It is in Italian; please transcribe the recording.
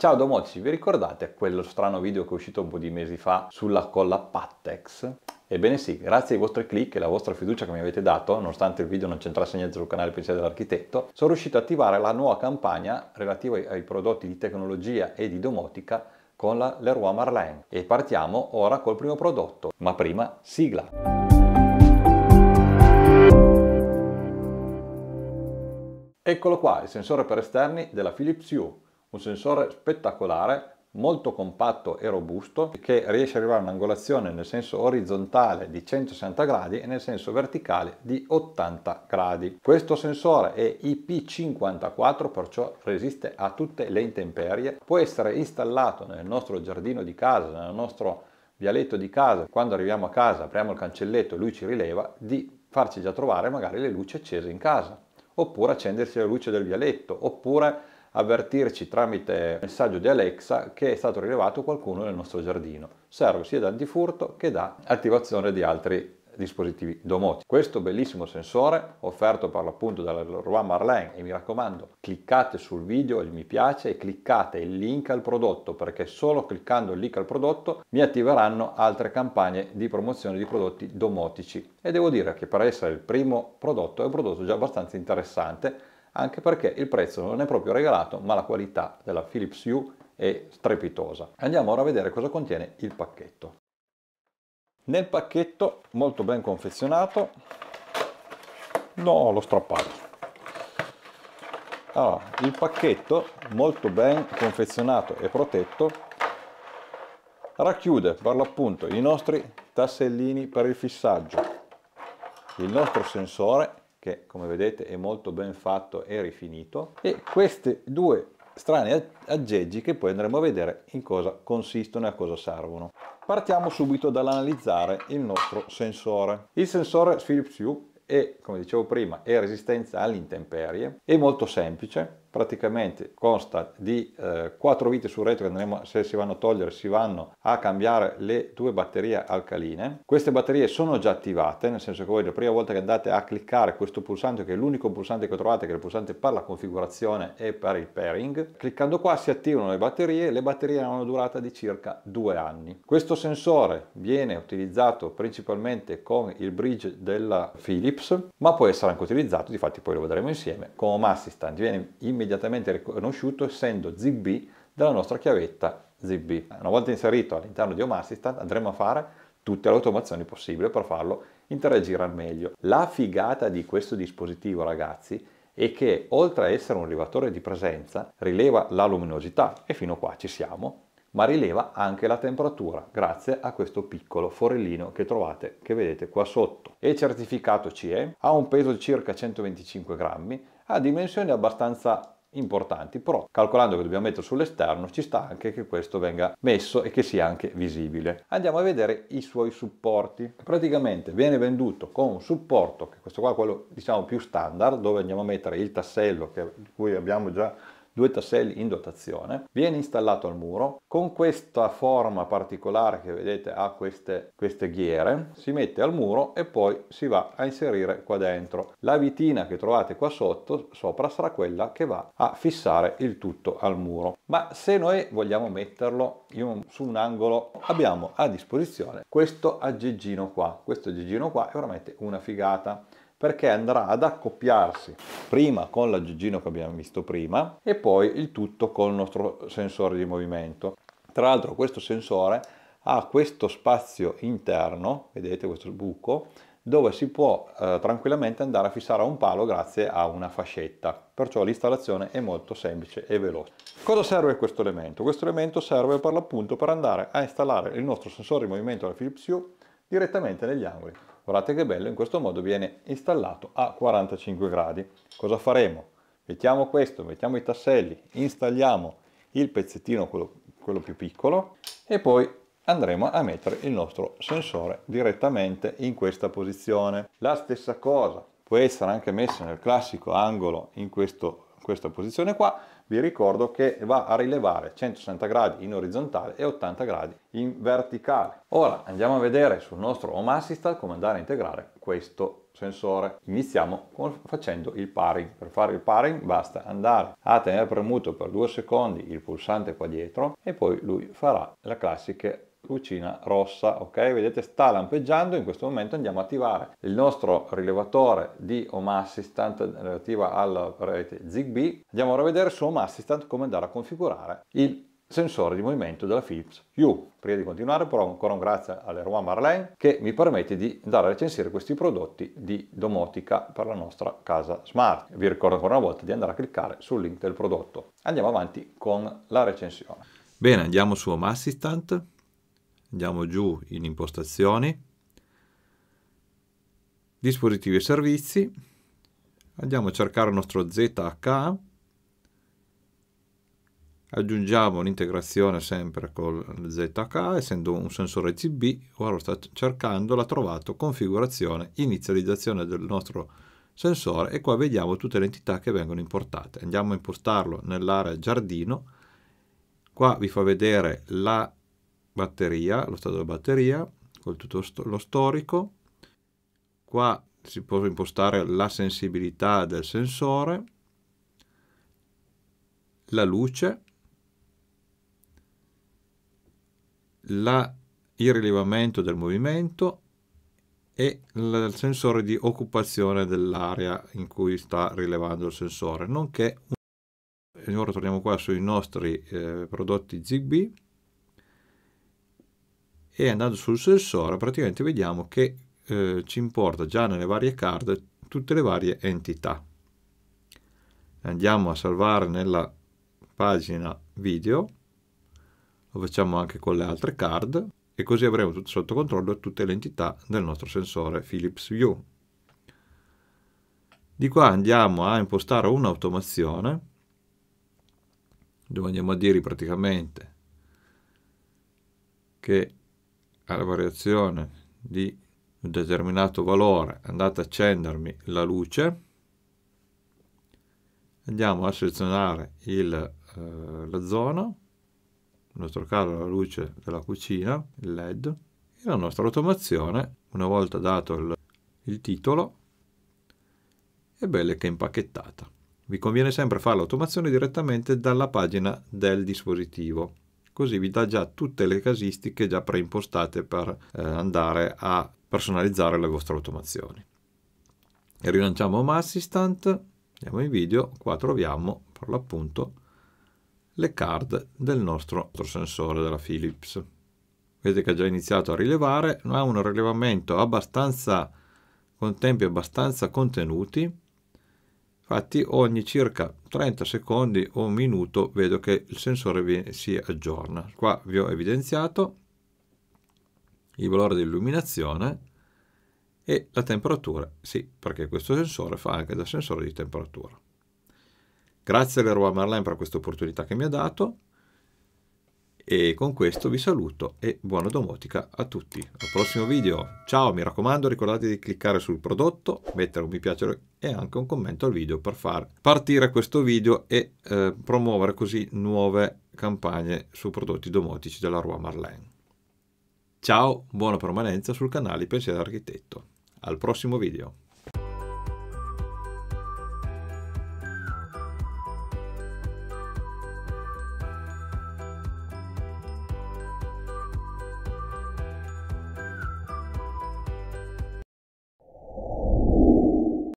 Ciao Domozzi, vi ricordate quello strano video che è uscito un po' di mesi fa sulla colla Pattex? Ebbene sì, grazie ai vostri click e alla vostra fiducia che mi avete dato, nonostante il video non c'entrasse niente sul canale Pensiero dell'Architetto, sono riuscito ad attivare la nuova campagna relativa ai prodotti di tecnologia e di domotica con la Leroy Marlin. E partiamo ora col primo prodotto, ma prima sigla! Eccolo qua, il sensore per esterni della Philips Hue un sensore spettacolare, molto compatto e robusto, che riesce ad arrivare a un'angolazione nel senso orizzontale di 160 gradi e nel senso verticale di 80 gradi. Questo sensore è IP54, perciò resiste a tutte le intemperie. Può essere installato nel nostro giardino di casa, nel nostro vialetto di casa, quando arriviamo a casa, apriamo il cancelletto e lui ci rileva, di farci già trovare magari le luci accese in casa, oppure accendersi la luce del vialetto, oppure avvertirci tramite messaggio di Alexa che è stato rilevato qualcuno nel nostro giardino. Serve sia da antifurto che da attivazione di altri dispositivi domotici. Questo bellissimo sensore offerto per l'appunto dalla Leroy Marlin e mi raccomando cliccate sul video il mi piace e cliccate il link al prodotto perché solo cliccando il link al prodotto mi attiveranno altre campagne di promozione di prodotti domotici e devo dire che per essere il primo prodotto è un prodotto già abbastanza interessante anche perché il prezzo non è proprio regalato, ma la qualità della Philips Hue è strepitosa. Andiamo ora a vedere cosa contiene il pacchetto. Nel pacchetto, molto ben confezionato, no, l'ho strappato. Allora, il pacchetto, molto ben confezionato e protetto, racchiude per l'appunto i nostri tassellini per il fissaggio, il nostro sensore che come vedete è molto ben fatto e rifinito e questi due strani aggeggi che poi andremo a vedere in cosa consistono e a cosa servono. Partiamo subito dall'analizzare il nostro sensore. Il sensore Philips Hue è, come dicevo prima, è resistenza alle intemperie, è molto semplice, praticamente consta di eh, 4 vite sul retro che andremo, se si vanno a togliere si vanno a cambiare le due batterie alcaline. Queste batterie sono già attivate, nel senso che voi la prima volta che andate a cliccare questo pulsante, che è l'unico pulsante che trovate, che è il pulsante per la configurazione e per il pairing, cliccando qua si attivano le batterie, le batterie hanno una durata di circa 2 anni. Questo sensore viene utilizzato principalmente con il bridge della Philips, ma può essere anche utilizzato, difatti poi lo vedremo insieme, come home viene immediatamente immediatamente riconosciuto essendo ZB dalla nostra chiavetta ZB. Una volta inserito all'interno di Home Assistant andremo a fare tutte le automazioni possibili per farlo interagire al meglio. La figata di questo dispositivo ragazzi è che oltre a essere un rilevatore di presenza rileva la luminosità e fino a qua ci siamo ma rileva anche la temperatura grazie a questo piccolo forellino che trovate che vedete qua sotto è certificato CE ha un peso di circa 125 grammi ha dimensioni abbastanza importanti, però calcolando che dobbiamo mettere sull'esterno ci sta anche che questo venga messo e che sia anche visibile. Andiamo a vedere i suoi supporti. Praticamente viene venduto con un supporto, che questo qua è quello diciamo più standard, dove andiamo a mettere il tassello che, cui abbiamo già due tasselli in dotazione, viene installato al muro con questa forma particolare che vedete ha queste, queste ghiere, si mette al muro e poi si va a inserire qua dentro. La vitina che trovate qua sotto, sopra, sarà quella che va a fissare il tutto al muro. Ma se noi vogliamo metterlo un, su un angolo, abbiamo a disposizione questo aggeggino qua. Questo aggeggino qua è veramente una figata perché andrà ad accoppiarsi prima con l'aggeggino che abbiamo visto prima e poi il tutto con il nostro sensore di movimento. Tra l'altro questo sensore ha questo spazio interno, vedete questo buco, dove si può eh, tranquillamente andare a fissare a un palo grazie a una fascetta. Perciò l'installazione è molto semplice e veloce. Cosa serve questo elemento? Questo elemento serve per l'appunto per andare a installare il nostro sensore di movimento della Philips Hue direttamente negli angoli. Guardate che bello, in questo modo viene installato a 45 gradi. Cosa faremo? Mettiamo questo, mettiamo i tasselli, installiamo il pezzettino, quello, quello più piccolo, e poi andremo a mettere il nostro sensore direttamente in questa posizione. La stessa cosa può essere anche messa nel classico angolo in questo, questa posizione qua, vi ricordo che va a rilevare 160 gradi in orizzontale e 80 gradi in verticale. Ora andiamo a vedere sul nostro Home Assistant come andare a integrare questo sensore. Iniziamo con, facendo il paring. Per fare il paring basta andare a tenere premuto per due secondi il pulsante qua dietro e poi lui farà le classiche lucina rossa, ok? Vedete sta lampeggiando, in questo momento andiamo a attivare il nostro rilevatore di Home Assistant relativa alla rete ZigBee. Andiamo ora a vedere su Home Assistant come andare a configurare il sensore di movimento della Philips Hue. Prima di continuare però ancora un grazie all'Erwan Marlene che mi permette di andare a recensire questi prodotti di domotica per la nostra casa smart. Vi ricordo ancora una volta di andare a cliccare sul link del prodotto. Andiamo avanti con la recensione. Bene, andiamo su Home Assistant andiamo giù in impostazioni, dispositivi e servizi, andiamo a cercare il nostro ZHA, aggiungiamo l'integrazione sempre con ZK essendo un sensore CB ora lo sta cercando l'ha trovato configurazione inizializzazione del nostro sensore e qua vediamo tutte le entità che vengono importate andiamo a impostarlo nell'area giardino qua vi fa vedere la batteria, lo stato della batteria, con tutto lo storico. Qua si può impostare la sensibilità del sensore, la luce, la, il rilevamento del movimento e il sensore di occupazione dell'area in cui sta rilevando il sensore, nonché un... e ora torniamo qua sui nostri eh, prodotti ZigBee e andando sul sensore praticamente vediamo che eh, ci importa già nelle varie card tutte le varie entità. Andiamo a salvare nella pagina video, lo facciamo anche con le altre card e così avremo tutto sotto controllo tutte le entità del nostro sensore Philips View. Di qua andiamo a impostare un'automazione dove andiamo a dire praticamente che alla variazione di un determinato valore andate ad accendermi la luce andiamo a selezionare il, eh, la zona nel nostro caso la luce della cucina il led e la nostra automazione una volta dato il, il titolo è bella che è impacchettata vi conviene sempre fare l'automazione direttamente dalla pagina del dispositivo così vi dà già tutte le casistiche già preimpostate per eh, andare a personalizzare le vostre automazioni. E rilanciamo Home Assistant, andiamo in video, qua troviamo per l'appunto le card del nostro sensore della Philips. Vedete che ha già iniziato a rilevare, ha un rilevamento abbastanza con tempi abbastanza contenuti Infatti ogni circa 30 secondi o un minuto vedo che il sensore si aggiorna. Qua vi ho evidenziato il valore di illuminazione e la temperatura, sì, perché questo sensore fa anche da sensore di temperatura. Grazie a Leroy per questa opportunità che mi ha dato e con questo vi saluto e buona domotica a tutti. Al prossimo video, ciao, mi raccomando ricordate di cliccare sul prodotto, mettere un mi piace e anche un commento al video per far partire questo video e eh, promuovere così nuove campagne su prodotti domotici della Rua Marlene. Ciao, buona permanenza sul canale Pensiero Architetto. Al prossimo video.